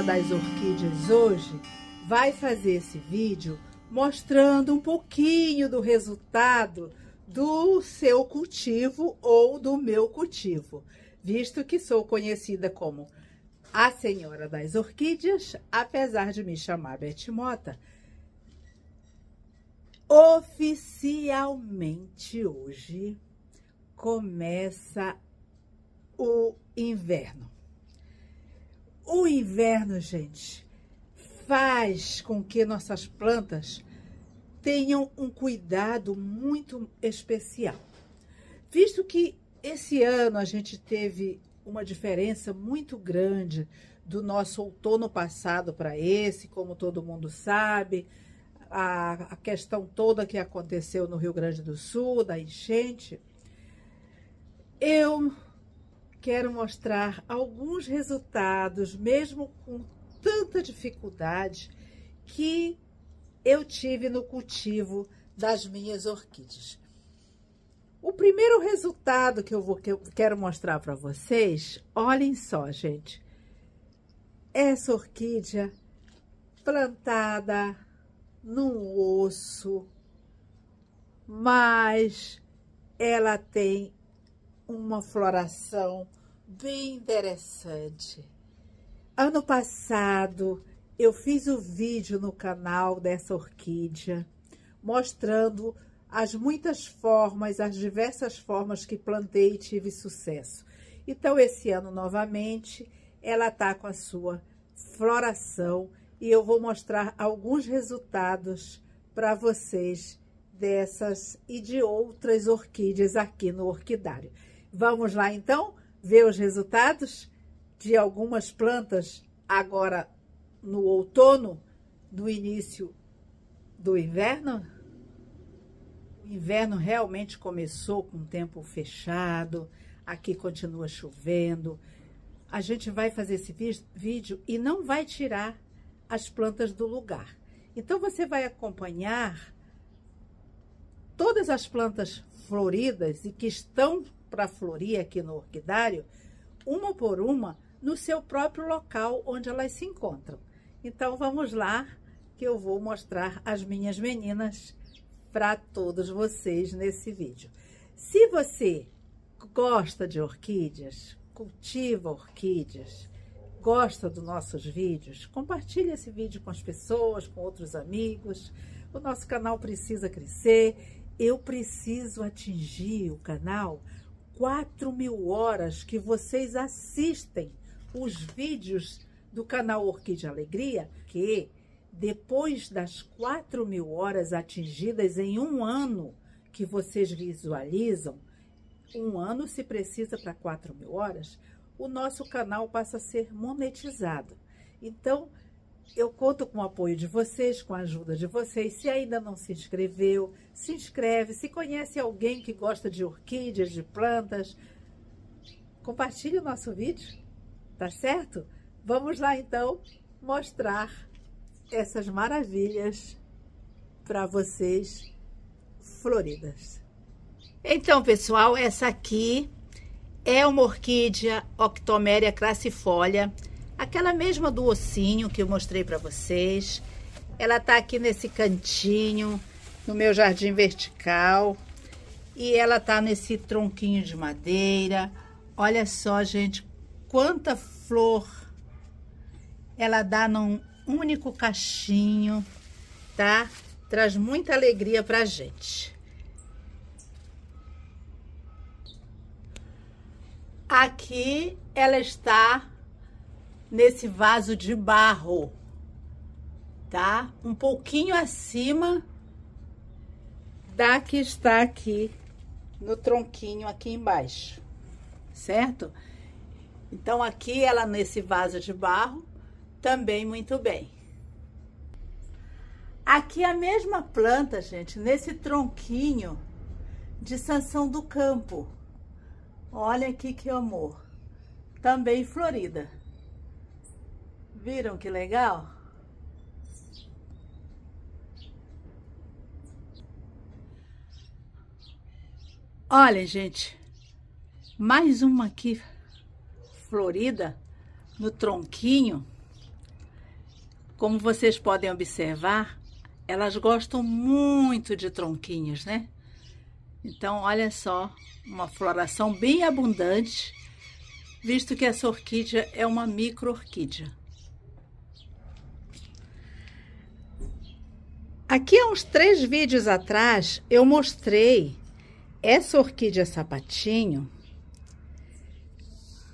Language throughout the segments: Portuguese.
Senhora das Orquídeas hoje vai fazer esse vídeo mostrando um pouquinho do resultado do seu cultivo ou do meu cultivo, visto que sou conhecida como a Senhora das Orquídeas, apesar de me chamar Beth Mota. Oficialmente hoje começa o inverno. O inverno, gente, faz com que nossas plantas tenham um cuidado muito especial. Visto que esse ano a gente teve uma diferença muito grande do nosso outono passado para esse, como todo mundo sabe, a, a, questão toda que aconteceu no Rio Grande do Sul, da enchente, eu quero mostrar alguns resultados, mesmo com tanta dificuldade, que eu tive no cultivo das minhas orquídeas. O primeiro resultado que eu, vou, que eu quero mostrar para vocês, olhem só, gente. Essa orquídea plantada num osso, mas ela tem uma floração bem interessante. Ano passado, eu fiz o um vídeo no canal dessa orquídea, mostrando as muitas formas, as diversas formas que plantei e tive sucesso. Então, esse ano, novamente, ela está com a sua floração e eu vou mostrar alguns resultados para vocês dessas e de outras orquídeas aqui no orquidário. Vamos lá então ver os resultados de algumas plantas agora no outono, no início do inverno. O inverno realmente começou com o tempo fechado, aqui continua chovendo. A gente vai fazer esse vídeo e não vai tirar as plantas do lugar. Então, você vai acompanhar todas as plantas floridas e que estão para florir aqui no orquidário, uma por uma, no seu próprio local onde elas se encontram. Então vamos lá que eu vou mostrar as minhas meninas para todos vocês nesse vídeo. Se você gosta de orquídeas, cultiva orquídeas, gosta dos nossos vídeos, compartilhe esse vídeo com as pessoas, com outros amigos. O nosso canal precisa crescer. Eu preciso atingir o canal 4 mil horas que vocês assistem os vídeos do canal Orquídea Alegria, que depois das 4 mil horas atingidas em um ano que vocês visualizam, um ano se precisa para 4 mil horas, o nosso canal passa a ser monetizado. Então, eu conto com o apoio de vocês, com a ajuda de vocês. Se ainda não se inscreveu, se inscreve. Se conhece alguém que gosta de orquídeas, de plantas, compartilhe o nosso vídeo, tá certo? Vamos lá então mostrar essas maravilhas para vocês floridas. Então, pessoal, essa aqui é uma orquídea Octomeria crassifolia Aquela mesma do ossinho que eu mostrei para vocês. Ela tá aqui nesse cantinho, no meu jardim vertical. E ela tá nesse tronquinho de madeira. Olha só, gente, quanta flor ela dá num único cachinho, tá? Traz muita alegria pra gente. Aqui ela está nesse vaso de barro, tá? Um pouquinho acima da que está aqui no tronquinho aqui embaixo, certo? Então, aqui ela nesse vaso de barro, também muito bem. Aqui a mesma planta, gente, nesse tronquinho de sanção do Campo. Olha aqui que amor. Também florida. Viram que legal? Olha, gente, mais uma aqui florida no tronquinho. Como vocês podem observar, elas gostam muito de tronquinhos, né? Então, olha só, uma floração bem abundante, visto que essa orquídea é uma micro-orquídea. Aqui há uns três vídeos atrás eu mostrei essa orquídea sapatinho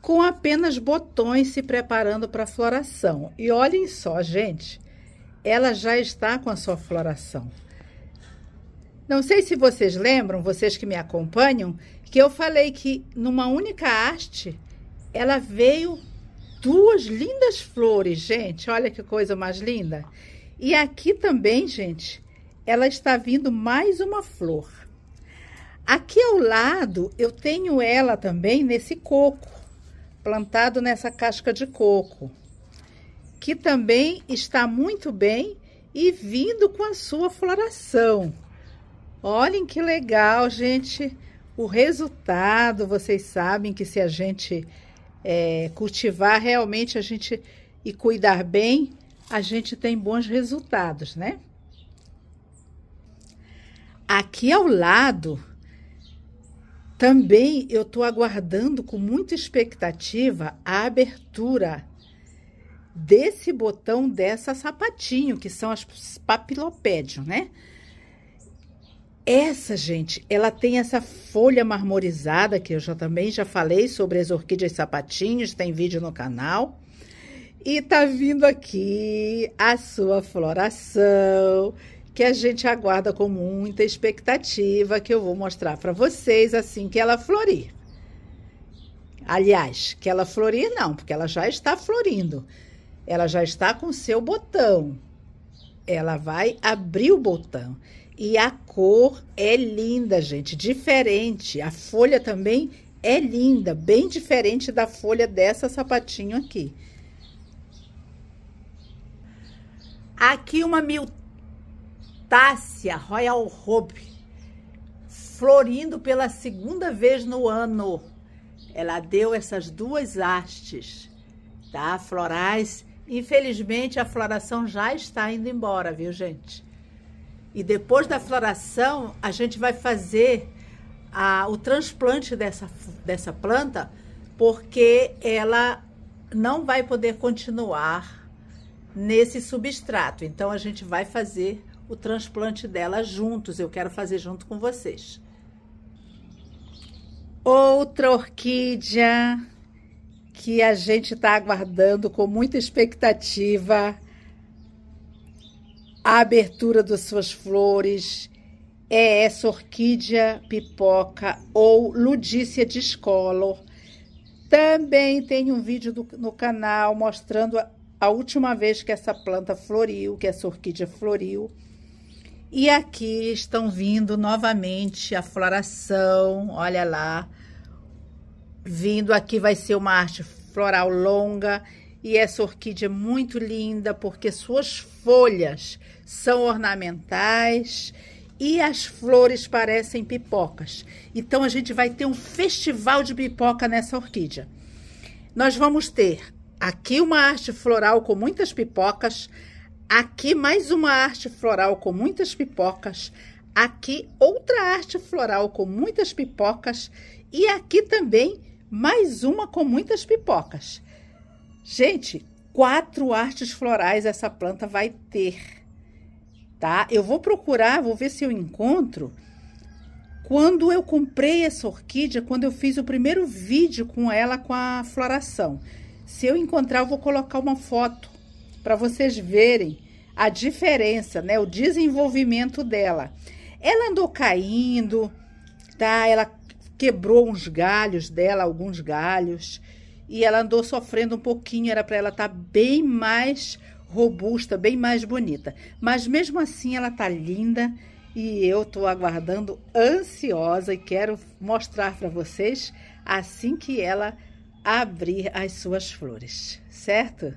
com apenas botões se preparando para floração. E olhem só, gente, ela já está com a sua floração. Não sei se vocês lembram, vocês que me acompanham, que eu falei que numa única haste ela veio duas lindas flores, gente. Olha que coisa mais linda. E aqui também, gente, ela está vindo mais uma flor. Aqui ao lado, eu tenho ela também nesse coco, plantado nessa casca de coco, que também está muito bem e vindo com a sua floração. Olhem que legal, gente, o resultado, vocês sabem que se a gente é, cultivar realmente, a gente e cuidar bem, a gente tem bons resultados, né? Aqui ao lado, também eu estou aguardando com muita expectativa a abertura desse botão dessa sapatinho, que são as papilopédios, né? Essa, gente, ela tem essa folha marmorizada, que eu já também já falei sobre as orquídeas sapatinhos, tem vídeo no canal. E tá vindo aqui a sua floração, que a gente aguarda com muita expectativa, que eu vou mostrar para vocês assim que ela florir. Aliás, que ela florir não, porque ela já está florindo. Ela já está com seu botão. Ela vai abrir o botão. E a cor é linda, gente, diferente. A folha também é linda, bem diferente da folha dessa sapatinho aqui. Aqui uma miltácea Royal Robe florindo pela segunda vez no ano. Ela deu essas duas hastes, tá? Florais. Infelizmente, a floração já está indo embora, viu, gente? E depois da floração, a gente vai fazer a, o transplante dessa, dessa planta, porque ela não vai poder continuar nesse substrato. Então, a gente vai fazer o transplante dela juntos. Eu quero fazer junto com vocês. Outra orquídea que a gente está aguardando com muita expectativa a abertura das suas flores é essa orquídea pipoca ou ludícia discolor. Também tem um vídeo do, no canal mostrando a última vez que essa planta floriu, que essa orquídea floriu. E aqui estão vindo novamente a floração, olha lá. Vindo aqui vai ser uma arte floral longa e essa orquídea é muito linda porque suas folhas são ornamentais e as flores parecem pipocas. Então a gente vai ter um festival de pipoca nessa orquídea. Nós vamos ter Aqui uma arte floral com muitas pipocas. Aqui mais uma arte floral com muitas pipocas. Aqui outra arte floral com muitas pipocas. E aqui também mais uma com muitas pipocas. Gente, quatro artes florais essa planta vai ter, tá? Eu vou procurar, vou ver se eu encontro. Quando eu comprei essa orquídea, quando eu fiz o primeiro vídeo com ela com a floração. Se eu encontrar, eu vou colocar uma foto para vocês verem a diferença, né? O desenvolvimento dela. Ela andou caindo, tá? Ela quebrou uns galhos dela, alguns galhos, e ela andou sofrendo um pouquinho, era para ela estar tá bem mais robusta, bem mais bonita. Mas mesmo assim ela tá linda e eu tô aguardando ansiosa e quero mostrar para vocês assim que ela abrir as suas flores, certo?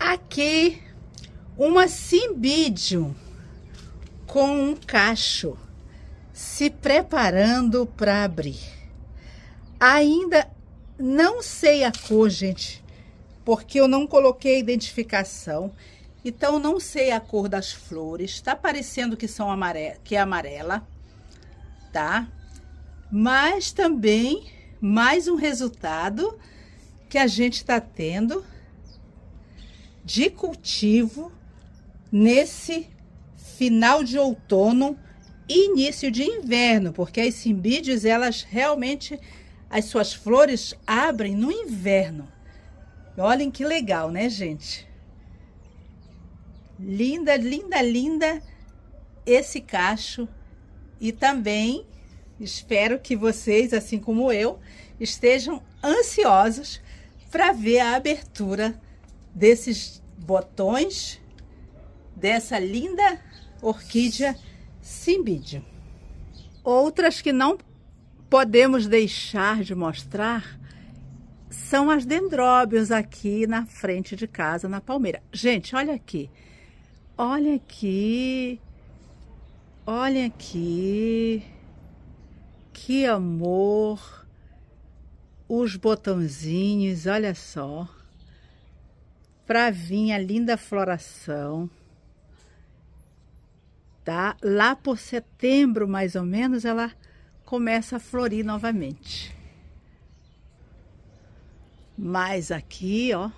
Aqui uma simbídeo com um cacho se preparando para abrir. Ainda não sei a cor, gente, porque eu não coloquei identificação. Então não sei a cor das flores. Tá parecendo que são amare... que é amarela, tá? mas também mais um resultado que a gente está tendo de cultivo nesse final de outono e início de inverno, porque as simbídeos, elas realmente, as suas flores abrem no inverno. Olhem que legal, né, gente? Linda, linda, linda esse cacho e também Espero que vocês, assim como eu, estejam ansiosos para ver a abertura desses botões dessa linda orquídea simbídio. Outras que não podemos deixar de mostrar são as dendróbios aqui na frente de casa, na palmeira. Gente, olha aqui. Olha aqui. Olha aqui. Que amor! Os botãozinhos, olha só. Pra vir a linda floração. Tá? Lá por setembro, mais ou menos, ela começa a florir novamente. Mas aqui, ó,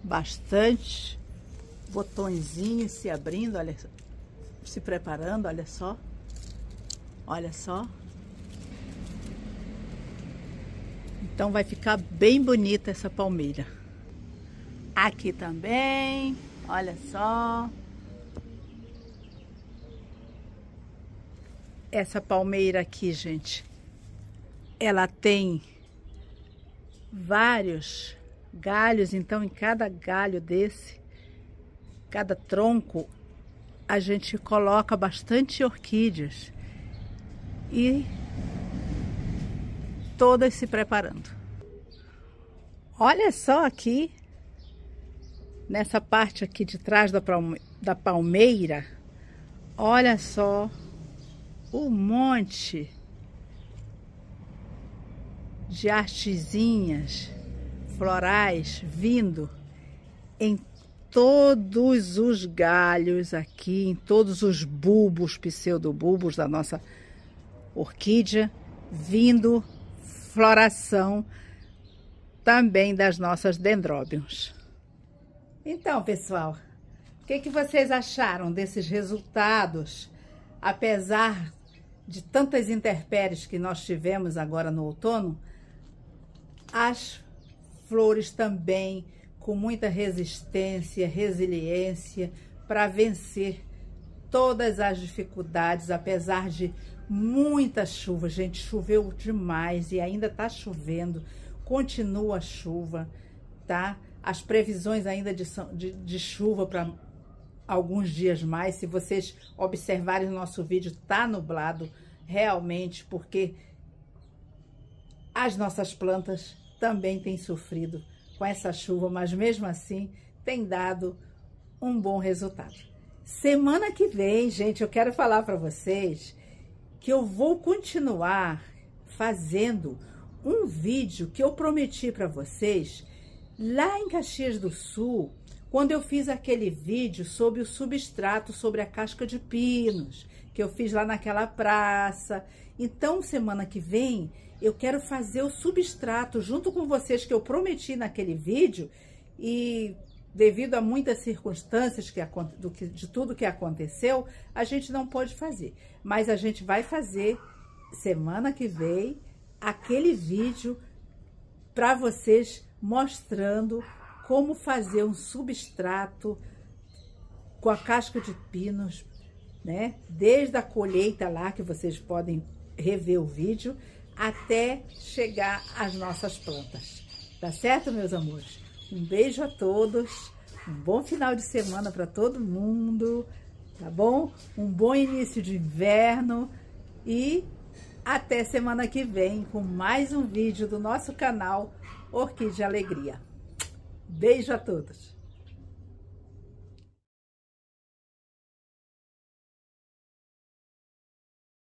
bastante botãozinhos se abrindo, olha, se preparando, olha só. Olha só. Então vai ficar bem bonita essa palmeira. Aqui também, olha só. Essa palmeira aqui, gente, ela tem vários galhos, então em cada galho desse, cada tronco, a gente coloca bastante orquídeas e todas se preparando. Olha só aqui, nessa parte aqui de trás da, palmeira, olha só o monte de artezinhas florais vindo em todos os galhos aqui, em todos os bulbos, pseudobulbos da nossa orquídea, vindo floração também das nossas dendróbios. Então, pessoal, o que, que vocês acharam desses resultados? Apesar de tantas intempéries que nós tivemos agora no outono, as flores também com muita resistência, resiliência para vencer todas as dificuldades, apesar de muita chuva, gente. Choveu demais e ainda tá chovendo. Continua a chuva, tá? As previsões ainda de, de, de chuva para alguns dias mais. Se vocês observarem o nosso vídeo, tá nublado realmente, porque as nossas plantas também têm sofrido com essa chuva, mas mesmo assim tem dado um bom resultado. Semana que vem, gente, eu quero falar para vocês que eu vou continuar fazendo um vídeo que eu prometi para vocês lá em Caxias do Sul, quando eu fiz aquele vídeo sobre o substrato, sobre a casca de pinos, que eu fiz lá naquela praça. Então, semana que vem, eu quero fazer o substrato junto com vocês que eu prometi naquele vídeo e devido a muitas circunstâncias que, de tudo que aconteceu, a gente não pôde fazer. Mas a gente vai fazer semana que vem aquele vídeo para vocês mostrando como fazer um substrato com a casca de pinos, né? Desde a colheita lá, que vocês podem rever o vídeo, até chegar às nossas plantas. Tá certo, meus amores? Um beijo a todos, um bom final de semana para todo mundo, tá bom? Um bom início de inverno e até semana que vem com mais um vídeo do nosso canal Orquídea Alegria. Beijo a todos!